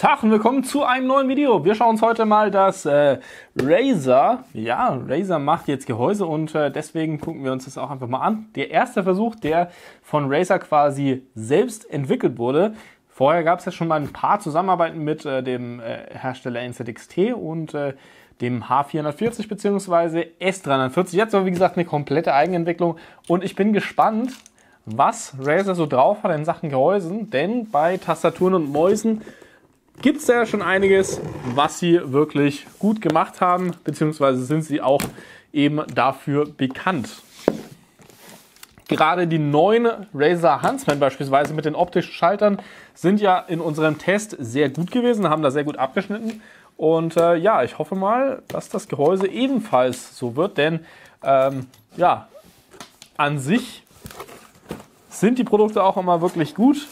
Tag und willkommen zu einem neuen Video. Wir schauen uns heute mal das äh, Razer. Ja, Razer macht jetzt Gehäuse und äh, deswegen gucken wir uns das auch einfach mal an. Der erste Versuch, der von Razer quasi selbst entwickelt wurde. Vorher gab es ja schon mal ein paar Zusammenarbeiten mit äh, dem äh, Hersteller NZXT und äh, dem H440 bzw. S340. Jetzt aber wie gesagt eine komplette Eigenentwicklung und ich bin gespannt, was Razer so drauf hat in Sachen Gehäusen, denn bei Tastaturen und Mäusen gibt es da ja schon einiges, was sie wirklich gut gemacht haben, beziehungsweise sind sie auch eben dafür bekannt. Gerade die neuen Razer Huntsman beispielsweise mit den optischen Schaltern sind ja in unserem Test sehr gut gewesen, haben da sehr gut abgeschnitten. Und äh, ja, ich hoffe mal, dass das Gehäuse ebenfalls so wird, denn ähm, ja, an sich sind die Produkte auch immer wirklich gut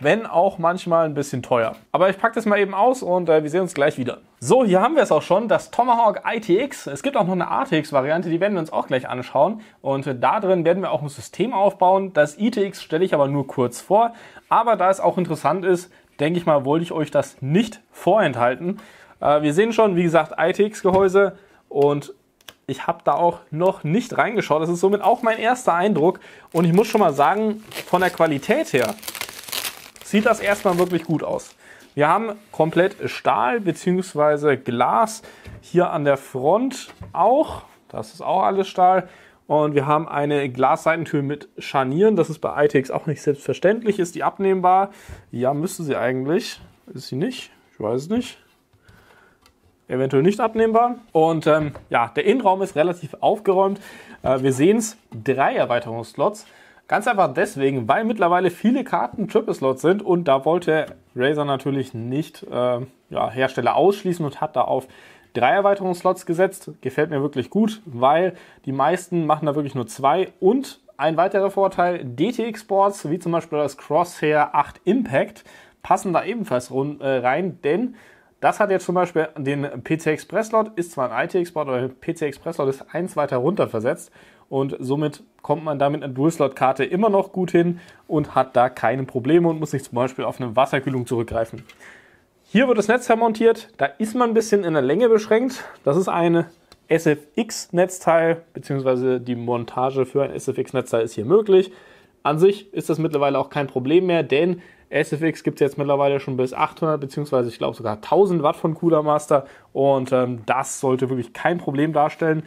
wenn auch manchmal ein bisschen teuer. Aber ich packe das mal eben aus und äh, wir sehen uns gleich wieder. So, hier haben wir es auch schon, das Tomahawk ITX. Es gibt auch noch eine atx variante die werden wir uns auch gleich anschauen. Und äh, da drin werden wir auch ein System aufbauen. Das ITX stelle ich aber nur kurz vor. Aber da es auch interessant ist, denke ich mal, wollte ich euch das nicht vorenthalten. Äh, wir sehen schon, wie gesagt, ITX-Gehäuse und ich habe da auch noch nicht reingeschaut. Das ist somit auch mein erster Eindruck. Und ich muss schon mal sagen, von der Qualität her sieht das erstmal wirklich gut aus. Wir haben komplett Stahl bzw. Glas hier an der Front auch. Das ist auch alles Stahl. Und wir haben eine Glasseitentür mit Scharnieren. Das ist bei ITX auch nicht selbstverständlich. Ist die abnehmbar? Ja, müsste sie eigentlich. Ist sie nicht? Ich weiß es nicht. Eventuell nicht abnehmbar. Und ähm, ja, der Innenraum ist relativ aufgeräumt. Äh, wir sehen es. Drei Erweiterungsslots. Ganz einfach deswegen, weil mittlerweile viele Karten Triple Slots sind und da wollte Razer natürlich nicht äh, ja, Hersteller ausschließen und hat da auf drei Erweiterungsslots gesetzt. Gefällt mir wirklich gut, weil die meisten machen da wirklich nur zwei und ein weiterer Vorteil, DTX Sports, wie zum Beispiel das Crosshair 8 Impact, passen da ebenfalls äh, rein, denn das hat jetzt zum Beispiel den PC Express Slot, ist zwar ein IT Export, aber der PC Express Slot ist eins weiter runter versetzt und somit kommt man damit eine Dual-Slot-Karte immer noch gut hin und hat da keine Probleme und muss nicht zum Beispiel auf eine Wasserkühlung zurückgreifen. Hier wird das Netzteil montiert. Da ist man ein bisschen in der Länge beschränkt. Das ist ein SFX-Netzteil, beziehungsweise die Montage für ein SFX-Netzteil ist hier möglich. An sich ist das mittlerweile auch kein Problem mehr, denn SFX gibt es jetzt mittlerweile schon bis 800 beziehungsweise ich glaube sogar 1000 Watt von Cooler Master und ähm, das sollte wirklich kein Problem darstellen.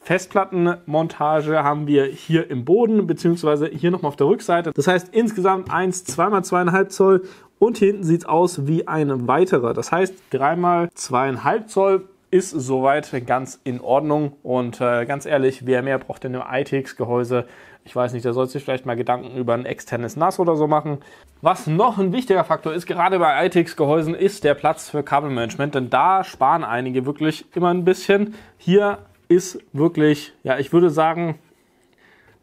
Festplattenmontage haben wir hier im Boden, beziehungsweise hier nochmal auf der Rückseite. Das heißt insgesamt 1, 2x2,5 Zoll und hinten sieht es aus wie ein weiterer. Das heißt 3x2,5 Zoll ist soweit ganz in Ordnung und äh, ganz ehrlich, wer mehr braucht denn im ITX-Gehäuse, ich weiß nicht, da sollte sich vielleicht mal Gedanken über ein externes NAS oder so machen. Was noch ein wichtiger Faktor ist, gerade bei ITX-Gehäusen, ist der Platz für Kabelmanagement, denn da sparen einige wirklich immer ein bisschen. Hier ist wirklich, ja, ich würde sagen,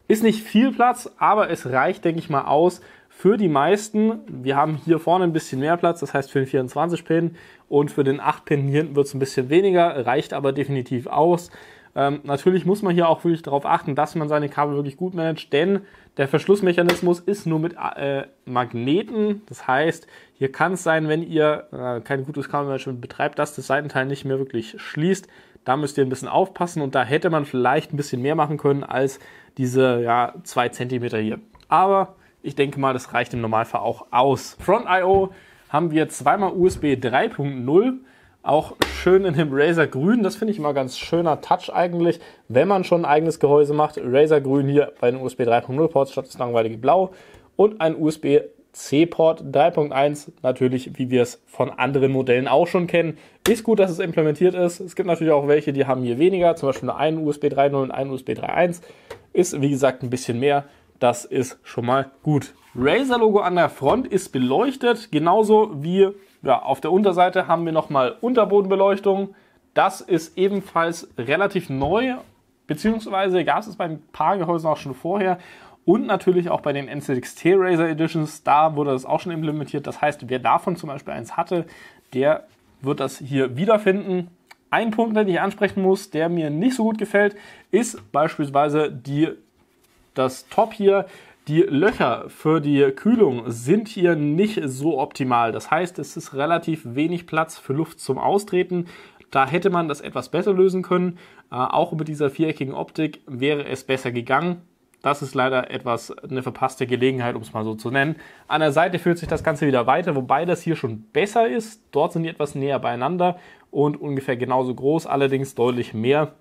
ist nicht viel Platz, aber es reicht, denke ich mal, aus für die meisten. Wir haben hier vorne ein bisschen mehr Platz, das heißt für den 24-Pin und für den 8-Pin hier hinten wird es ein bisschen weniger, reicht aber definitiv aus. Ähm, natürlich muss man hier auch wirklich darauf achten, dass man seine Kabel wirklich gut managt, denn der Verschlussmechanismus ist nur mit äh, Magneten. Das heißt, hier kann es sein, wenn ihr äh, kein gutes Kabelmanagement betreibt, dass das Seitenteil nicht mehr wirklich schließt. Da müsst ihr ein bisschen aufpassen und da hätte man vielleicht ein bisschen mehr machen können als diese ja, zwei Zentimeter hier. Aber ich denke mal, das reicht im Normalfall auch aus. Front I.O. haben wir zweimal USB 3.0 auch schön in dem Razer Grün. Das finde ich immer ganz schöner Touch eigentlich, wenn man schon ein eigenes Gehäuse macht. Razer Grün hier bei den USB 3.0 Ports statt das langweilige Blau und ein USB C-Port 3.1, natürlich wie wir es von anderen Modellen auch schon kennen. Ist gut, dass es implementiert ist. Es gibt natürlich auch welche, die haben hier weniger, zum Beispiel nur einen USB 3.0 und einen USB 3.1. Ist wie gesagt ein bisschen mehr. Das ist schon mal gut. Razer-Logo an der Front ist beleuchtet, genauso wie ja, auf der Unterseite haben wir nochmal Unterbodenbeleuchtung. Das ist ebenfalls relativ neu, beziehungsweise gab es es beim Paargehäuse auch schon vorher. Und natürlich auch bei den N6T Razer Editions, da wurde das auch schon implementiert. Das heißt, wer davon zum Beispiel eins hatte, der wird das hier wiederfinden. Ein Punkt, den ich ansprechen muss, der mir nicht so gut gefällt, ist beispielsweise die, das Top hier. Die Löcher für die Kühlung sind hier nicht so optimal. Das heißt, es ist relativ wenig Platz für Luft zum Austreten. Da hätte man das etwas besser lösen können. Äh, auch mit dieser viereckigen Optik wäre es besser gegangen. Das ist leider etwas eine verpasste Gelegenheit, um es mal so zu nennen. An der Seite fühlt sich das Ganze wieder weiter, wobei das hier schon besser ist. Dort sind die etwas näher beieinander und ungefähr genauso groß, allerdings deutlich mehr.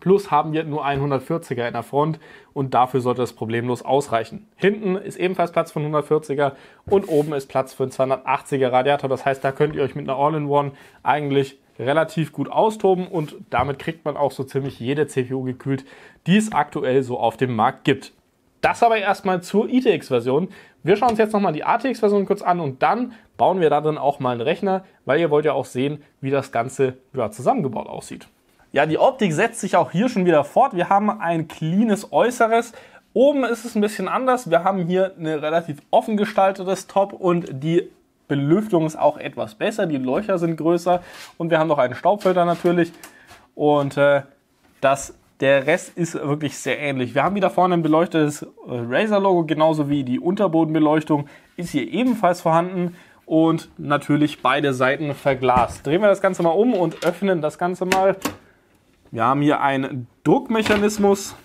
Plus haben wir nur 140er in der Front und dafür sollte das problemlos ausreichen. Hinten ist ebenfalls Platz für einen 140er und oben ist Platz für einen 280er Radiator. Das heißt, da könnt ihr euch mit einer All-in-One eigentlich relativ gut austoben und damit kriegt man auch so ziemlich jede CPU gekühlt, die es aktuell so auf dem Markt gibt. Das aber erstmal zur ITX-Version. Wir schauen uns jetzt nochmal die ATX-Version kurz an und dann bauen wir darin auch mal einen Rechner, weil ihr wollt ja auch sehen, wie das Ganze ja, zusammengebaut aussieht. Ja, die Optik setzt sich auch hier schon wieder fort. Wir haben ein cleanes Äußeres. Oben ist es ein bisschen anders. Wir haben hier ein relativ offen gestaltetes Top und die Belüftung ist auch etwas besser, die Löcher sind größer und wir haben noch einen Staubfilter natürlich und äh, das der Rest ist wirklich sehr ähnlich. Wir haben wieder vorne ein beleuchtetes äh, Razer-Logo, genauso wie die Unterbodenbeleuchtung ist hier ebenfalls vorhanden und natürlich beide Seiten verglast. Drehen wir das Ganze mal um und öffnen das Ganze mal. Wir haben hier einen Druckmechanismus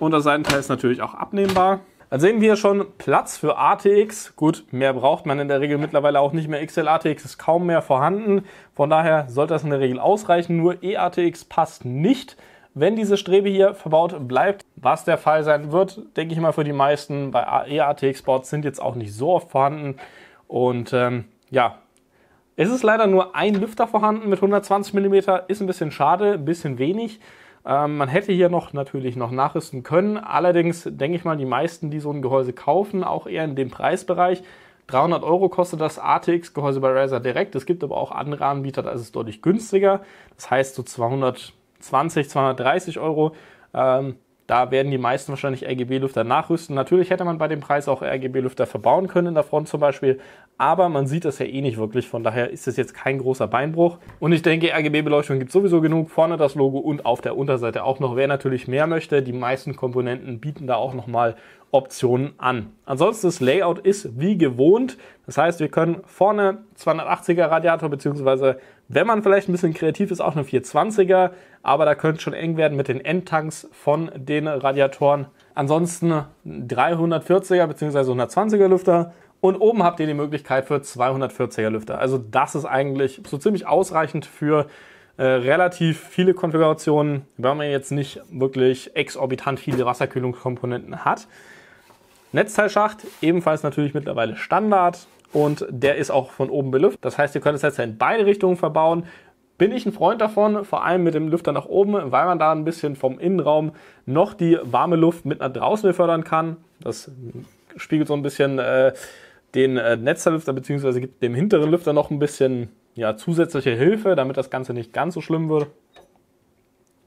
und das Seitenteil ist natürlich auch abnehmbar. Dann sehen wir hier schon Platz für ATX. Gut, mehr braucht man in der Regel mittlerweile auch nicht mehr. XL ATX ist kaum mehr vorhanden. Von daher sollte das in der Regel ausreichen. Nur E-ATX passt nicht. Wenn diese Strebe hier verbaut bleibt, was der Fall sein wird, denke ich mal für die meisten, bei e atx boards sind jetzt auch nicht so oft vorhanden. Und ähm, ja, es ist leider nur ein Lüfter vorhanden mit 120 mm, ist ein bisschen schade, ein bisschen wenig. Ähm, man hätte hier noch natürlich noch nachrüsten können. Allerdings denke ich mal, die meisten, die so ein Gehäuse kaufen, auch eher in dem Preisbereich. 300 Euro kostet das ATX-Gehäuse bei Razer direkt. Es gibt aber auch andere Anbieter, da ist es deutlich günstiger. Das heißt so 220, 230 Euro. Ähm, da werden die meisten wahrscheinlich RGB-Lüfter nachrüsten. Natürlich hätte man bei dem Preis auch RGB-Lüfter verbauen können in der Front zum Beispiel, aber man sieht das ja eh nicht wirklich. Von daher ist es jetzt kein großer Beinbruch. Und ich denke, RGB-Beleuchtung gibt sowieso genug. Vorne das Logo und auf der Unterseite auch noch. Wer natürlich mehr möchte, die meisten Komponenten bieten da auch nochmal Optionen an. Ansonsten das Layout ist wie gewohnt. Das heißt, wir können vorne 280er Radiator bzw. Wenn man vielleicht ein bisschen kreativ ist, auch eine 420er, aber da könnte schon eng werden mit den Endtanks von den Radiatoren. Ansonsten 340er bzw. 120er Lüfter und oben habt ihr die Möglichkeit für 240er Lüfter. Also das ist eigentlich so ziemlich ausreichend für äh, relativ viele Konfigurationen, wenn man jetzt nicht wirklich exorbitant viele Wasserkühlungskomponenten hat. Netzteilschacht ebenfalls natürlich mittlerweile Standard und der ist auch von oben belüftet. Das heißt, ihr könnt es jetzt in beide Richtungen verbauen. Bin ich ein Freund davon, vor allem mit dem Lüfter nach oben, weil man da ein bisschen vom Innenraum noch die warme Luft mit nach draußen befördern kann. Das spiegelt so ein bisschen äh, den äh, Netzerlüfter bzw. gibt dem hinteren Lüfter noch ein bisschen ja, zusätzliche Hilfe, damit das Ganze nicht ganz so schlimm wird.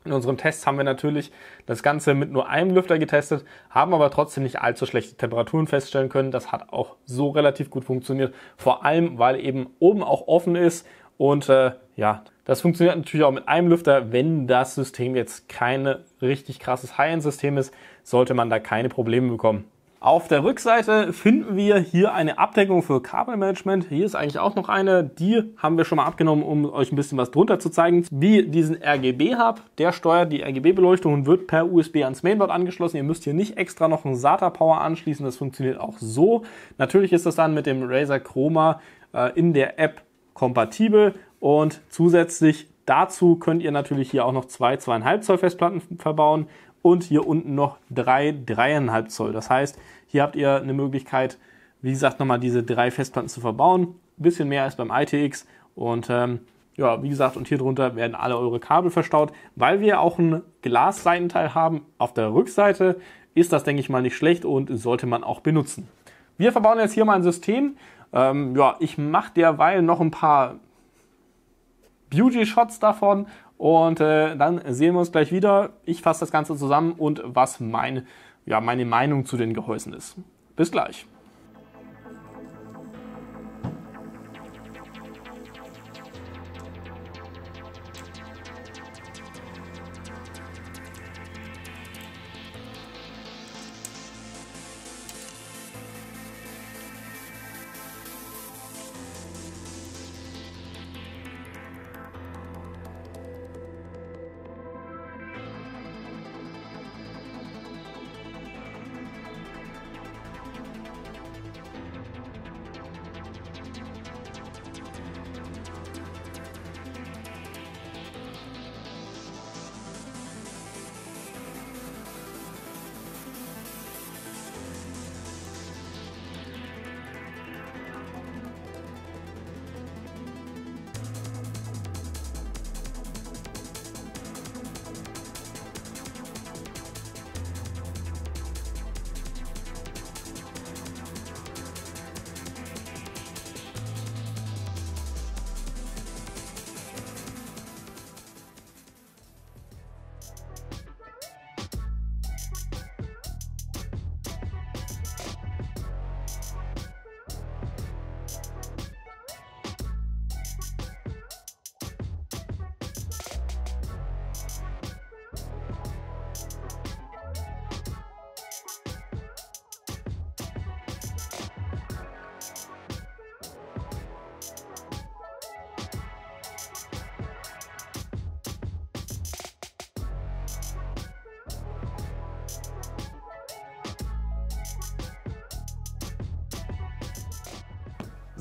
In unserem Test haben wir natürlich das Ganze mit nur einem Lüfter getestet, haben aber trotzdem nicht allzu schlechte Temperaturen feststellen können. Das hat auch so relativ gut funktioniert, vor allem weil eben oben auch offen ist und äh, ja, das funktioniert natürlich auch mit einem Lüfter. Wenn das System jetzt kein richtig krasses High-End-System ist, sollte man da keine Probleme bekommen. Auf der Rückseite finden wir hier eine Abdeckung für Kabelmanagement. Hier ist eigentlich auch noch eine. Die haben wir schon mal abgenommen, um euch ein bisschen was drunter zu zeigen. Wie diesen RGB-Hub. Der steuert die RGB-Beleuchtung und wird per USB ans Mainboard angeschlossen. Ihr müsst hier nicht extra noch einen SATA-Power anschließen. Das funktioniert auch so. Natürlich ist das dann mit dem Razer Chroma äh, in der App kompatibel. Und zusätzlich Dazu könnt ihr natürlich hier auch noch zwei zweieinhalb Zoll Festplatten verbauen und hier unten noch drei dreieinhalb Zoll. Das heißt, hier habt ihr eine Möglichkeit, wie gesagt, nochmal diese drei Festplatten zu verbauen. bisschen mehr als beim ITX und ähm, ja, wie gesagt, und hier drunter werden alle eure Kabel verstaut. Weil wir auch ein Glasseitenteil haben auf der Rückseite, ist das, denke ich mal, nicht schlecht und sollte man auch benutzen. Wir verbauen jetzt hier mal ein System. Ähm, ja, ich mache derweil noch ein paar Beauty-Shots davon und äh, dann sehen wir uns gleich wieder. Ich fasse das Ganze zusammen und was mein, ja, meine Meinung zu den Gehäusen ist. Bis gleich.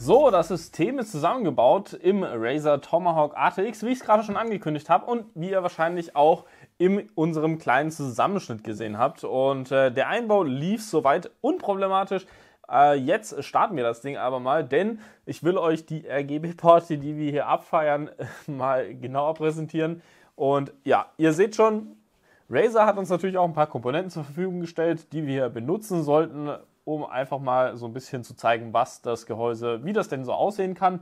So, das System ist zusammengebaut im Razer Tomahawk ATX, wie ich es gerade schon angekündigt habe und wie ihr wahrscheinlich auch in unserem kleinen Zusammenschnitt gesehen habt. Und äh, der Einbau lief soweit unproblematisch. Äh, jetzt starten wir das Ding aber mal, denn ich will euch die RGB-Porte, die wir hier abfeiern, mal genauer präsentieren. Und ja, ihr seht schon, Razer hat uns natürlich auch ein paar Komponenten zur Verfügung gestellt, die wir hier benutzen sollten, um einfach mal so ein bisschen zu zeigen, was das Gehäuse, wie das denn so aussehen kann.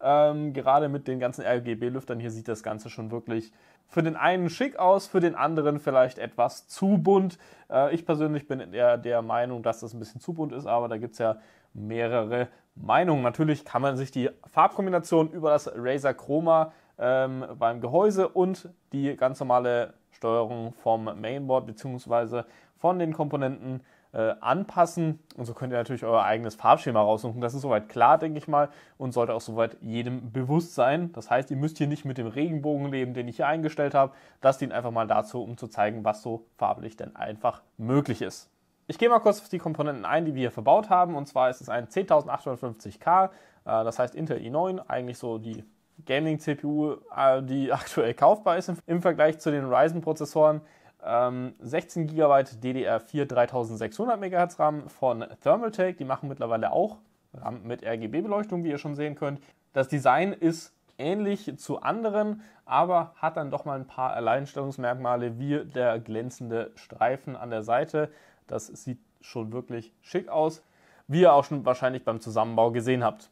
Ähm, gerade mit den ganzen RGB-Lüftern hier sieht das Ganze schon wirklich für den einen schick aus, für den anderen vielleicht etwas zu bunt. Äh, ich persönlich bin eher der Meinung, dass das ein bisschen zu bunt ist, aber da gibt es ja mehrere Meinungen. Natürlich kann man sich die Farbkombination über das Razer Chroma ähm, beim Gehäuse und die ganz normale Steuerung vom Mainboard bzw. von den Komponenten äh, anpassen. Und so könnt ihr natürlich euer eigenes Farbschema raussuchen. Das ist soweit klar, denke ich mal, und sollte auch soweit jedem bewusst sein. Das heißt, ihr müsst hier nicht mit dem Regenbogen leben, den ich hier eingestellt habe. Das dient einfach mal dazu, um zu zeigen, was so farblich denn einfach möglich ist. Ich gehe mal kurz auf die Komponenten ein, die wir hier verbaut haben. Und zwar ist es ein 10850K, äh, das heißt Intel i9, eigentlich so die Gaming-CPU, äh, die aktuell kaufbar ist im Vergleich zu den Ryzen-Prozessoren. Ähm, 16 GB DDR4 3600 MHz RAM von Thermaltake. Die machen mittlerweile auch RAM mit RGB-Beleuchtung, wie ihr schon sehen könnt. Das Design ist ähnlich zu anderen, aber hat dann doch mal ein paar Alleinstellungsmerkmale, wie der glänzende Streifen an der Seite. Das sieht schon wirklich schick aus, wie ihr auch schon wahrscheinlich beim Zusammenbau gesehen habt.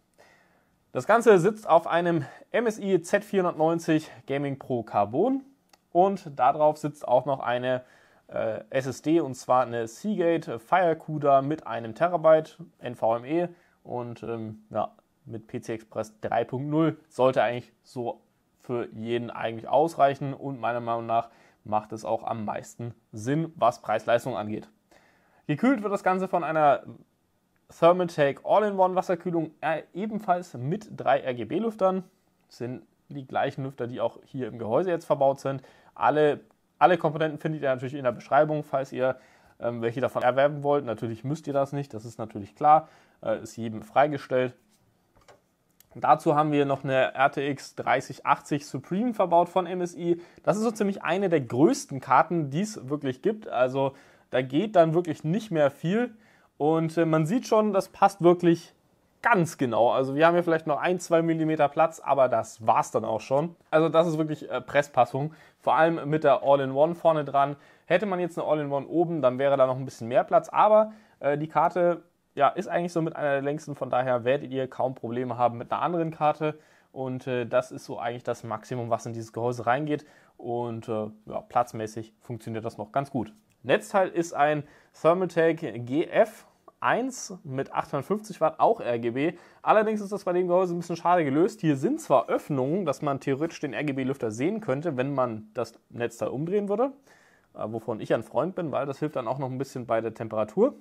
Das Ganze sitzt auf einem MSI Z490 Gaming Pro Carbon und darauf sitzt auch noch eine äh, SSD und zwar eine Seagate Firecuda mit einem Terabyte NVMe und ähm, ja, mit PC Express 3.0 sollte eigentlich so für jeden eigentlich ausreichen und meiner Meinung nach macht es auch am meisten Sinn, was Preis-Leistung angeht. Gekühlt wird das Ganze von einer Thermaltake All-in-One Wasserkühlung äh, ebenfalls mit drei RGB-Lüftern. Sind die gleichen Lüfter, die auch hier im Gehäuse jetzt verbaut sind. Alle, alle Komponenten findet ihr natürlich in der Beschreibung, falls ihr ähm, welche davon erwerben wollt. Natürlich müsst ihr das nicht, das ist natürlich klar, äh, ist jedem freigestellt. Dazu haben wir noch eine RTX 3080 Supreme verbaut von MSI. Das ist so ziemlich eine der größten Karten, die es wirklich gibt. Also da geht dann wirklich nicht mehr viel. Und äh, man sieht schon, das passt wirklich ganz genau. Also wir haben hier vielleicht noch ein, zwei Millimeter Platz, aber das war's dann auch schon. Also das ist wirklich äh, Presspassung. Vor allem mit der All-in-One vorne dran. Hätte man jetzt eine All-in-One oben, dann wäre da noch ein bisschen mehr Platz. Aber äh, die Karte ja, ist eigentlich so mit einer der längsten. Von daher werdet ihr kaum Probleme haben mit einer anderen Karte. Und äh, das ist so eigentlich das Maximum, was in dieses Gehäuse reingeht. Und äh, ja, platzmäßig funktioniert das noch ganz gut. Netzteil ist ein Thermaltake GF 1 mit 850 Watt, auch RGB. Allerdings ist das bei dem Gehäuse ein bisschen schade gelöst. Hier sind zwar Öffnungen, dass man theoretisch den RGB-Lüfter sehen könnte, wenn man das Netzteil umdrehen würde, äh, wovon ich ein Freund bin, weil das hilft dann auch noch ein bisschen bei der Temperatur.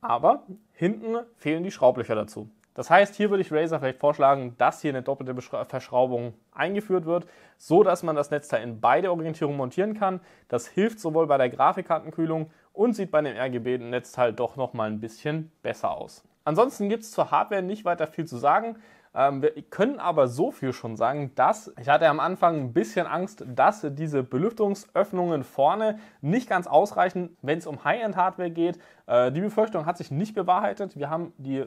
Aber hinten fehlen die Schraublöcher dazu. Das heißt, hier würde ich Razer vielleicht vorschlagen, dass hier eine doppelte Verschraubung eingeführt wird, so dass man das Netzteil in beide Orientierungen montieren kann. Das hilft sowohl bei der Grafikkartenkühlung und sieht bei dem RGB-Netzteil halt doch nochmal ein bisschen besser aus. Ansonsten gibt es zur Hardware nicht weiter viel zu sagen. Ähm, wir können aber so viel schon sagen, dass ich hatte am Anfang ein bisschen Angst, dass diese Belüftungsöffnungen vorne nicht ganz ausreichen, wenn es um High-End-Hardware geht. Äh, die Befürchtung hat sich nicht bewahrheitet. Wir haben die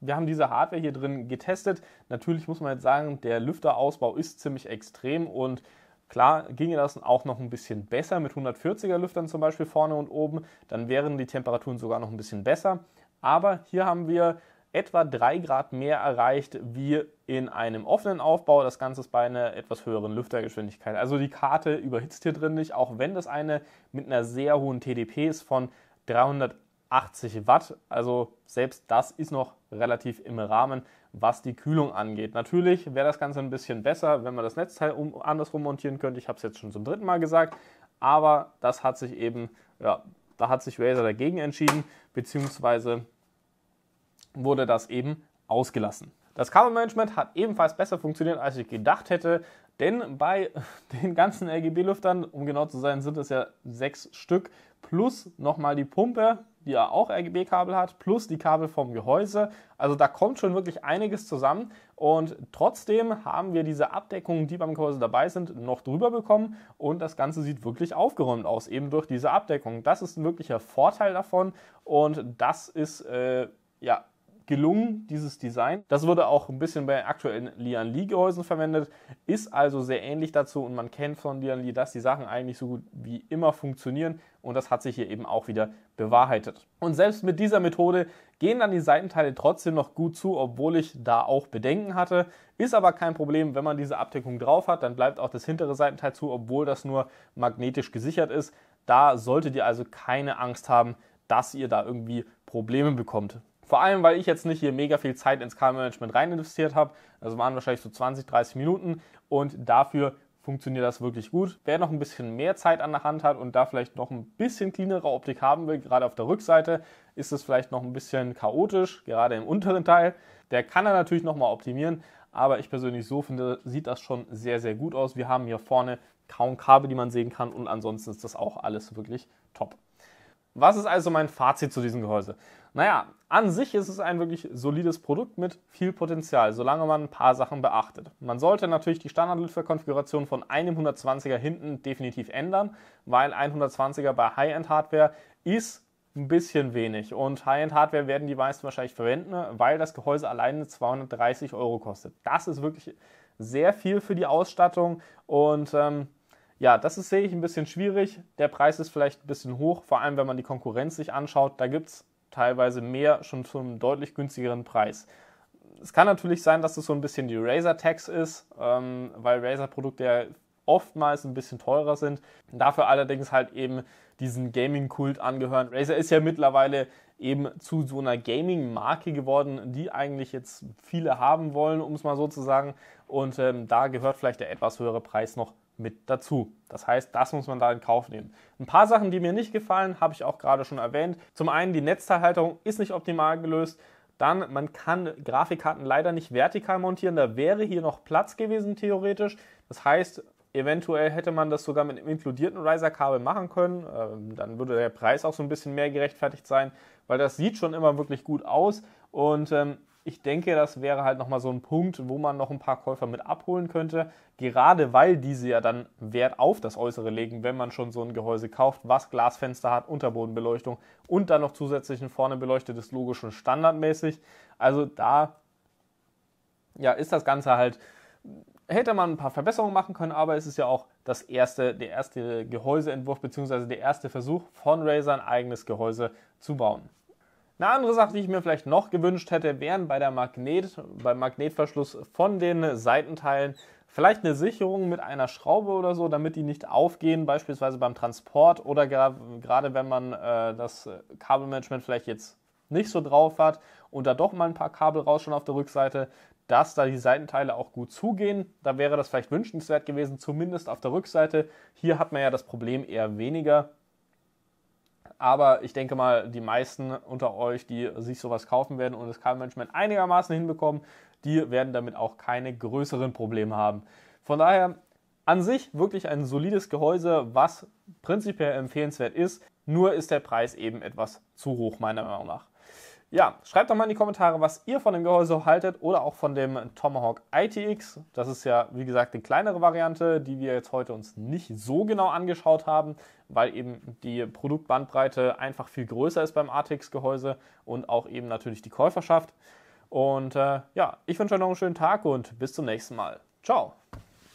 wir haben diese Hardware hier drin getestet. Natürlich muss man jetzt sagen, der Lüfterausbau ist ziemlich extrem und Klar ginge das auch noch ein bisschen besser mit 140er Lüftern zum Beispiel vorne und oben, dann wären die Temperaturen sogar noch ein bisschen besser. Aber hier haben wir etwa 3 Grad mehr erreicht wie in einem offenen Aufbau. Das Ganze ist bei einer etwas höheren Lüftergeschwindigkeit. Also die Karte überhitzt hier drin nicht, auch wenn das eine mit einer sehr hohen TDP ist von 300 80 Watt. Also selbst das ist noch relativ im Rahmen, was die Kühlung angeht. Natürlich wäre das Ganze ein bisschen besser, wenn man das Netzteil um, andersrum montieren könnte. Ich habe es jetzt schon zum dritten Mal gesagt, aber das hat sich eben, ja, da hat sich Razer dagegen entschieden, beziehungsweise wurde das eben ausgelassen. Das Kabelmanagement hat ebenfalls besser funktioniert, als ich gedacht hätte. Denn bei den ganzen RGB-Lüftern, um genau zu sein, sind es ja sechs Stück, plus nochmal die Pumpe, die ja auch RGB-Kabel hat, plus die Kabel vom Gehäuse. Also da kommt schon wirklich einiges zusammen. Und trotzdem haben wir diese Abdeckungen, die beim Gehäuse dabei sind, noch drüber bekommen. Und das Ganze sieht wirklich aufgeräumt aus, eben durch diese Abdeckung. Das ist ein wirklicher Vorteil davon. Und das ist, äh, ja, gelungen, dieses Design. Das wurde auch ein bisschen bei aktuellen Lian Li Gehäusen verwendet, ist also sehr ähnlich dazu und man kennt von Lian Li, dass die Sachen eigentlich so gut wie immer funktionieren und das hat sich hier eben auch wieder bewahrheitet. Und selbst mit dieser Methode gehen dann die Seitenteile trotzdem noch gut zu, obwohl ich da auch Bedenken hatte. Ist aber kein Problem, wenn man diese Abdeckung drauf hat, dann bleibt auch das hintere Seitenteil zu, obwohl das nur magnetisch gesichert ist. Da solltet ihr also keine Angst haben, dass ihr da irgendwie Probleme bekommt. Vor allem, weil ich jetzt nicht hier mega viel Zeit ins Kartenmanagement rein investiert habe. Also waren wahrscheinlich so 20, 30 Minuten und dafür funktioniert das wirklich gut. Wer noch ein bisschen mehr Zeit an der Hand hat und da vielleicht noch ein bisschen cleanere Optik haben will, gerade auf der Rückseite, ist es vielleicht noch ein bisschen chaotisch, gerade im unteren Teil. Der kann er natürlich nochmal optimieren, aber ich persönlich so finde, sieht das schon sehr, sehr gut aus. Wir haben hier vorne kaum Kabel, die man sehen kann und ansonsten ist das auch alles wirklich top. Was ist also mein Fazit zu diesem Gehäuse? Naja, an sich ist es ein wirklich solides Produkt mit viel Potenzial, solange man ein paar Sachen beachtet. Man sollte natürlich die Standard-Lüftwerkkonfiguration von einem 120er hinten definitiv ändern, weil 120er bei High-End-Hardware ist ein bisschen wenig. Und High-End-Hardware werden die meisten wahrscheinlich verwenden, weil das Gehäuse alleine 230 Euro kostet. Das ist wirklich sehr viel für die Ausstattung und ähm, ja, das ist, sehe ich, ein bisschen schwierig. Der Preis ist vielleicht ein bisschen hoch, vor allem wenn man die Konkurrenz sich anschaut. Da gibt es teilweise mehr schon zu einem deutlich günstigeren Preis. Es kann natürlich sein, dass es das so ein bisschen die Razer-Tax ist, ähm, weil Razer-Produkte ja oftmals ein bisschen teurer sind. Dafür allerdings halt eben diesen Gaming-Kult angehören. Razer ist ja mittlerweile eben zu so einer Gaming-Marke geworden, die eigentlich jetzt viele haben wollen, um es mal so zu sagen. Und ähm, da gehört vielleicht der etwas höhere Preis noch mit dazu. Das heißt, das muss man da in Kauf nehmen. Ein paar Sachen, die mir nicht gefallen, habe ich auch gerade schon erwähnt. Zum einen, die Netzteilhalterung ist nicht optimal gelöst. Dann, man kann Grafikkarten leider nicht vertikal montieren. Da wäre hier noch Platz gewesen, theoretisch. Das heißt, eventuell hätte man das sogar mit einem inkludierten Riser-Kabel machen können. Ähm, dann würde der Preis auch so ein bisschen mehr gerechtfertigt sein, weil das sieht schon immer wirklich gut aus. Und ähm, ich denke, das wäre halt nochmal so ein Punkt, wo man noch ein paar Käufer mit abholen könnte. Gerade weil diese ja dann Wert auf das Äußere legen, wenn man schon so ein Gehäuse kauft, was Glasfenster hat, Unterbodenbeleuchtung und dann noch zusätzlich ein vorne beleuchtetes Logo schon standardmäßig. Also da ja, ist das Ganze halt, hätte man ein paar Verbesserungen machen können, aber es ist ja auch das erste, der erste Gehäuseentwurf bzw. der erste Versuch von Razer ein eigenes Gehäuse zu bauen. Eine andere Sache, die ich mir vielleicht noch gewünscht hätte, wären bei der Magnet, beim Magnetverschluss von den Seitenteilen vielleicht eine Sicherung mit einer Schraube oder so, damit die nicht aufgehen, beispielsweise beim Transport oder gerade wenn man äh, das Kabelmanagement vielleicht jetzt nicht so drauf hat und da doch mal ein paar Kabel raus schon auf der Rückseite, dass da die Seitenteile auch gut zugehen. Da wäre das vielleicht wünschenswert gewesen, zumindest auf der Rückseite. Hier hat man ja das Problem eher weniger aber ich denke mal, die meisten unter euch, die sich sowas kaufen werden und das Kabelmanagement einigermaßen hinbekommen, die werden damit auch keine größeren Probleme haben. Von daher an sich wirklich ein solides Gehäuse, was prinzipiell empfehlenswert ist, nur ist der Preis eben etwas zu hoch meiner Meinung nach. Ja, schreibt doch mal in die Kommentare, was ihr von dem Gehäuse haltet oder auch von dem Tomahawk ITX. Das ist ja, wie gesagt, eine kleinere Variante, die wir jetzt heute uns nicht so genau angeschaut haben, weil eben die Produktbandbreite einfach viel größer ist beim ATX-Gehäuse und auch eben natürlich die Käuferschaft. Und äh, ja, ich wünsche euch noch einen schönen Tag und bis zum nächsten Mal. Ciao!